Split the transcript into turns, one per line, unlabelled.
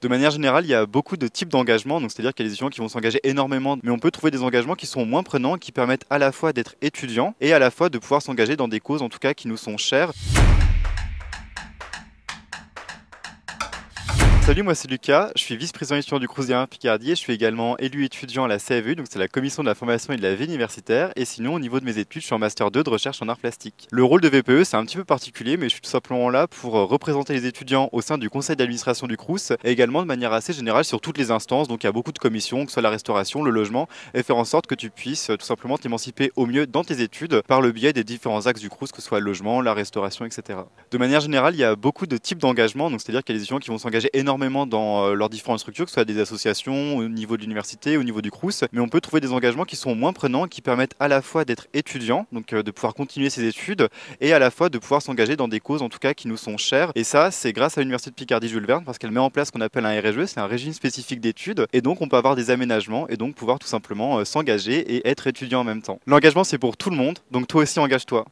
de manière générale, il y a beaucoup de types d'engagements. Donc, c'est-à-dire qu'il y a des étudiants qui vont s'engager énormément, mais on peut trouver des engagements qui sont moins prenants, qui permettent à la fois d'être étudiant et à la fois de pouvoir s'engager dans des causes, en tout cas, qui nous sont chères. Salut, moi c'est Lucas, je suis vice-président étudiant du Crousillard Picardie et je suis également élu étudiant à la CAVU, donc c'est la commission de la formation et de la vie universitaire, et sinon au niveau de mes études, je suis en master 2 de recherche en arts plastiques. Le rôle de VPE c'est un petit peu particulier, mais je suis tout simplement là pour euh, représenter les étudiants au sein du conseil d'administration du Crous et également de manière assez générale sur toutes les instances, donc il y a beaucoup de commissions, que ce soit la restauration, le logement, et faire en sorte que tu puisses euh, tout simplement t'émanciper au mieux dans tes études par le biais des différents axes du Crous, que ce soit le logement, la restauration, etc. De manière générale, il y a beaucoup de types d'engagement, donc c'est-à-dire qu'il y a des étudiants qui vont s'engager énormément dans euh, leurs différentes structures, que ce soit des associations, au niveau de l'université, au niveau du CRUS, mais on peut trouver des engagements qui sont moins prenants, qui permettent à la fois d'être étudiant, donc euh, de pouvoir continuer ses études, et à la fois de pouvoir s'engager dans des causes en tout cas qui nous sont chères. Et ça, c'est grâce à l'université de Picardie Jules Verne, parce qu'elle met en place ce qu'on appelle un RGE, c'est un régime spécifique d'études, et donc on peut avoir des aménagements, et donc pouvoir tout simplement euh, s'engager et être étudiant en même temps. L'engagement, c'est pour tout le monde, donc toi aussi engage-toi.